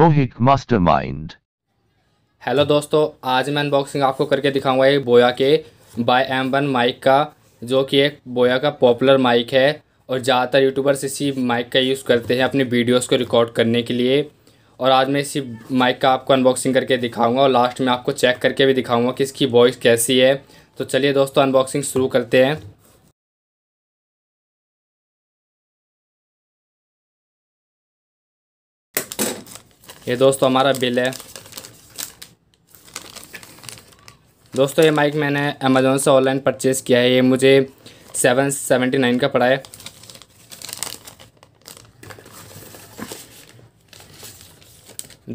मोहिक mastermind hello दोस्तों आज मैं अनबॉक्सिंग आपको करके दिखाऊंगा एक बोया के बाय एम वन माइक का जो कि एक बोया का पॉपुलर माइक है और ज़्यादातर यूट्यूबर्स इसी माइक का यूज़ करते हैं अपनी वीडियोस को रिकॉर्ड करने के लिए और आज मैं इसी माइक का आपको अनबॉक्सिंग करके दिखाऊंगा और लास्ट में आपको चेक करके भी दिखाऊंगा कि इसकी वॉइस कैसी है तो चलिए दोस्तों अनबॉक्सिंग शुरू करते हैं ये दोस्तों हमारा बिल है दोस्तों ये माइक मैंने अमेज़ोन से ऑनलाइन परचेज़ किया है ये मुझे सेवन सेवेंटी नाइन का पड़ा है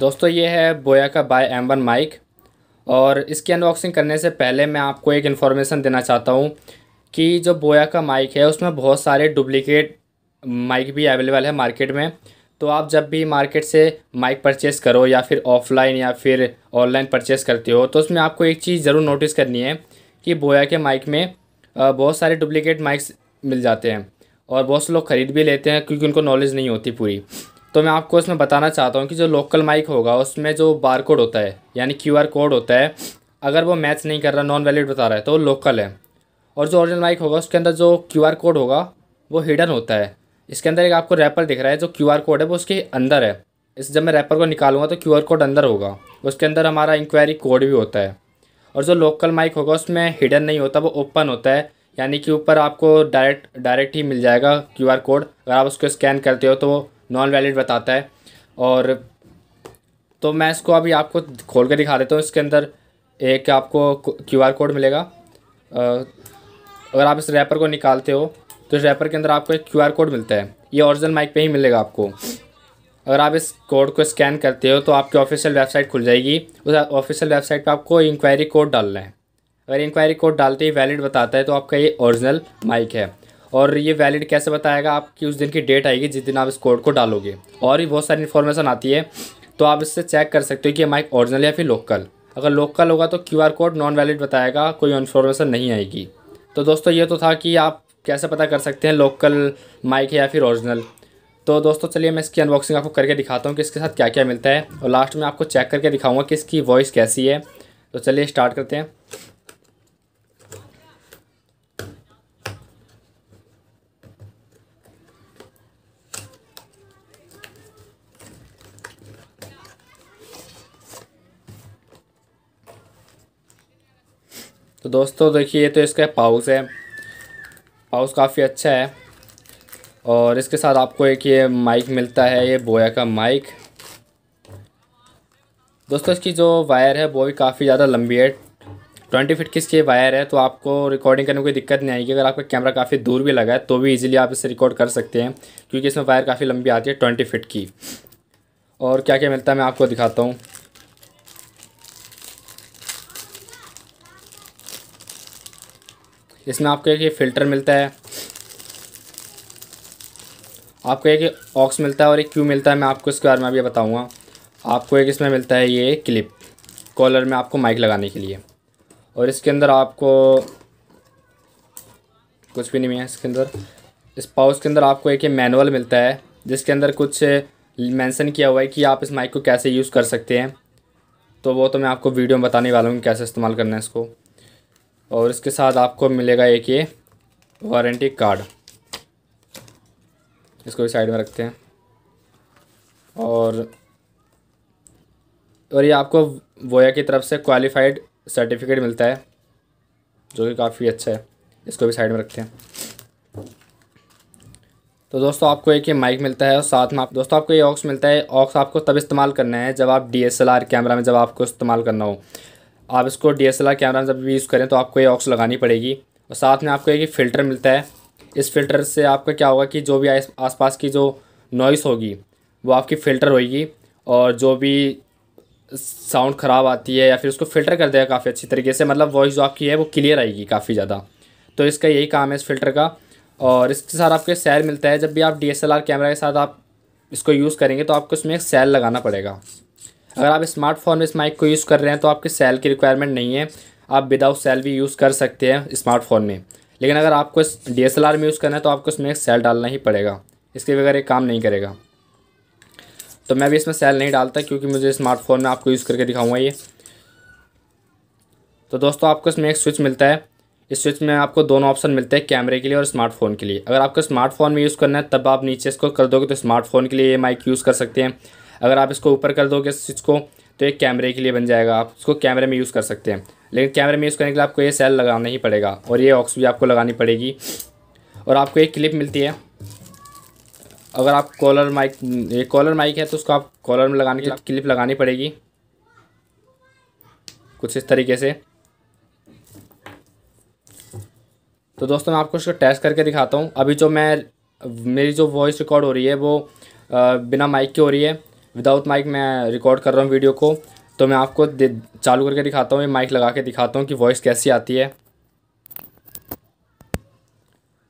दोस्तों ये है बोया का बाय एम वन माइक और इसकी अनबॉक्सिंग करने से पहले मैं आपको एक इन्फॉर्मेशन देना चाहता हूँ कि जो बोया का माइक है उसमें बहुत सारे डुप्लीकेट माइक भी अवेलेबल है मार्केट में तो आप जब भी मार्केट से माइक परचेस करो या फिर ऑफलाइन या फिर ऑनलाइन परचेस करते हो तो उसमें आपको एक चीज़ ज़रूर नोटिस करनी है कि बोया के माइक में बहुत सारे डुप्लिकेट माइक्स मिल जाते हैं और बहुत से लोग ख़रीद भी लेते हैं क्योंकि उनको नॉलेज नहीं होती पूरी तो मैं आपको इसमें बताना चाहता हूँ कि जो लोकल माइक होगा उसमें जो बार कोड होता है यानी क्यू आर कोड होता है अगर वो मैच नहीं कर रहा नॉन वैलिड बता रहा है तो वो लोकल है और जो ओरिजिनल माइक होगा उसके अंदर जो क्यू आर कोड होगा वो हिडन होता है इसके अंदर एक आपको रैपर दिख रहा है जो क्यू कोड है वो उसके अंदर है इस जब मैं रैपर को निकालूंगा तो क्यू कोड अंदर होगा उसके अंदर हमारा इंक्वायरी कोड भी होता है और जो लोकल माइक होगा उसमें हिडन नहीं होता वो ओपन होता है यानी कि ऊपर आपको डायरेक्ट डायरेक्ट ही मिल जाएगा क्यू कोड अगर आप उसको स्कैन करते हो तो वो नॉन वैलिड बताता है और तो मैं इसको अभी आपको खोल कर दिखा देता हूँ इसके अंदर एक आपको क्यू कोड मिलेगा अगर आप इस रैपर को निकालते हो तो इस रैपर के अंदर आपको एक क्यू कोड मिलता है ये ओरिजिनल माइक पे ही मिलेगा आपको अगर आप इस कोड को स्कैन करते हो तो आपकी ऑफिशियल वेबसाइट खुल जाएगी उस ऑफिशियल वेबसाइट पर आपको इंक्वायरी कोड डालना है अगर इंक्वायरी कोड डालते ही वैलिड बताता है तो आपका ये ओरिजिनल माइक है और ये वैलिड कैसे बताएगा आपकी उस दिन की डेट आएगी जिस दिन आप इस कोड को डालोगे और भी बहुत सारी इन्फॉर्मेशन आती है तो आप इससे चेक कर सकते हो कि माइक ओरिजिनल या फिर लोकल अगर लोकल होगा तो क्यू कोड नॉन वैलिड बताएगा कोई इन्फॉर्मेशन नहीं आएगी तो दोस्तों ये तो था कि आप कैसे पता कर सकते हैं लोकल माइक है या फिर ओरिजिनल तो दोस्तों चलिए मैं इसकी अनबॉक्सिंग आपको करके दिखाता हूँ कि इसके साथ क्या क्या मिलता है और लास्ट में आपको चेक करके दिखाऊँगा कि इसकी वॉइस कैसी है तो चलिए स्टार्ट करते हैं तो दोस्तों देखिए ये तो इसका पाउस है पाउस काफ़ी अच्छा है और इसके साथ आपको एक ये माइक मिलता है ये बोया का माइक दोस्तों इसकी जो वायर है वो भी काफ़ी ज़्यादा लंबी है ट्वेंटी फिट की इसकी वायर है तो आपको रिकॉर्डिंग करने में कोई दिक्कत नहीं आएगी अगर आपका कैमरा काफ़ी दूर भी लगा है तो भी इजीली आप इसे रिकॉर्ड कर सकते हैं क्योंकि इसमें वायर काफ़ी लंबी आती है ट्वेंटी फिट की और क्या क्या मिलता है मैं आपको दिखाता हूँ इसमें आपको एक ये फ़िल्टर मिलता है आपको एक ऑक्स मिलता है और एक क्यू मिलता है मैं आपको इसके बारे में अभी बताऊँगा आपको एक इसमें मिलता है ये क्लिप कॉलर में आपको माइक लगाने के लिए और इसके अंदर आपको कुछ भी नहीं है इसके अंदर इस पाउच के अंदर आपको एक मैनुअल मिलता है जिसके अंदर कुछ मेंशन किया हुआ है कि आप इस माइक को कैसे यूज़ कर सकते हैं तो वो तो मैं आपको वीडियो में बताने वाला हूँ कैसे इस्तेमाल करना है इसको और इसके साथ आपको मिलेगा एक ये वारंटी कार्ड इसको भी साइड में रखते हैं और और ये आपको वोया की तरफ से क्वालिफाइड सर्टिफिकेट मिलता है जो कि काफ़ी अच्छा है इसको भी साइड में रखते हैं तो दोस्तों आपको एक ये माइक मिलता है और साथ में आप दोस्तों आपको ये ऑक्स मिलता है ऑक्स आपको तब इस्तेमाल करना है जब आप डी कैमरा में जब आपको इस्तेमाल करना हो आप इसको D S L R camera जब भी यूज़ करें तो आपको ये ऑक्स लगानी पड़ेगी और साथ में आपको एक फ़िल्टर मिलता है इस फिल्टर से आपका क्या होगा कि जो भी आस पास की जो नॉइस होगी वो आपकी फ़िल्टर होगी और जो भी साउंड ख़राब आती है या फिर उसको फ़िल्टर कर देगा काफ़ी अच्छी तरीके से मतलब वॉइस जो आपकी है वो क्लियर आएगी काफ़ी ज़्यादा तो इसका यही काम है इस फ़िल्टर का और इसके साथ आपको सेल मिलता है जब भी आप डी कैमरा के साथ आप इसको यूज़ करेंगे तो आपको इसमें एक सेल लगाना पड़ेगा अगर आप स्मार्टफोन में इस माइक को यूज़ कर रहे हैं तो आपकी सेल की रिक्वायरमेंट नहीं है आप विदाउट सेल भी यूज़ कर सकते हैं स्मार्टफोन में लेकिन अगर आपको इस डी में यूज़ करना है तो आपको इसमें एक सेल डालना ही पड़ेगा इसके बगैर ये काम नहीं करेगा तो मैं भी इसमें सेल नहीं डालता क्योंकि मुझे स्मार्टफोन में आपको यूज़ करके दिखाऊंगा ये तो दोस्तों आपको इसमें एक स्विच मिलता है इस स्विच में आपको दोनों ऑप्शन मिलते हैं कैमरे के लिए और स्मार्टफोन के लिए अगर आपको स्मार्टफोन में यूज़ करना है तब आप नीचे इसको कर दोगे तो स्मार्टफोन के लिए ये माइक यूज़ कर सकते हैं अगर आप इसको ऊपर कर दोगे स्विच को तो एक कैमरे के लिए बन जाएगा आप इसको कैमरे में यूज़ कर सकते हैं लेकिन कैमरे में यूज़ करने के लिए आपको ये सेल लगाना ही पड़ेगा और ये ऑक्स भी आपको लगानी पड़ेगी और आपको एक क्लिप मिलती है अगर आप कॉलर माइक ये कॉलर माइक है तो उसको आप कॉलर में लगाने के लिए क्लिप लगानी पड़ेगी कुछ इस तरीके से तो दोस्तों मैं आपको इसको टेस्ट करके दिखाता हूँ अभी जो मैं मेरी जो वॉइस रिकॉर्ड हो रही है वो आ, बिना माइक के हो रही है विदाउट माइक मैं रिकॉर्ड कर रहा हूँ वीडियो को तो मैं आपको चालू करके दिखाता हूँ ये माइक लगा के दिखाता हूँ कि वॉइस कैसी आती है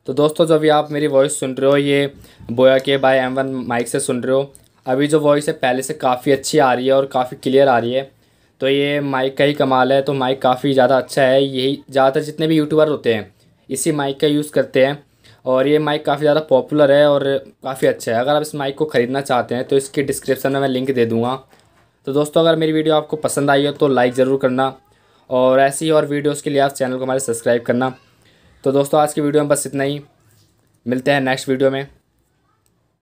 तो दोस्तों जो अभी आप मेरी वॉइस सुन रहे हो ये बोया के बाय एम वन माइक से सुन रहे हो अभी जो वॉइस है पहले से काफ़ी अच्छी आ रही है और काफ़ी क्लियर आ रही है तो ये माइक का ही कमाल है तो माइक काफ़ी ज़्यादा अच्छा है यही ज़्यादातर जितने भी यूट्यूबर होते हैं इसी माइक का यूज़ करते हैं और ये माइक काफ़ी ज़्यादा पॉपुलर है और काफ़ी अच्छा है अगर आप इस माइक को ख़रीदना चाहते हैं तो इसके डिस्क्रिप्शन में मैं लिंक दे दूँगा तो दोस्तों अगर मेरी वीडियो आपको पसंद आई हो तो लाइक ज़रूर करना और ऐसी और वीडियोज़ के लिए आप चैनल को हमारे सब्सक्राइब करना तो दोस्तों आज की वीडियो में बस इतना ही मिलते हैं नेक्स्ट वीडियो में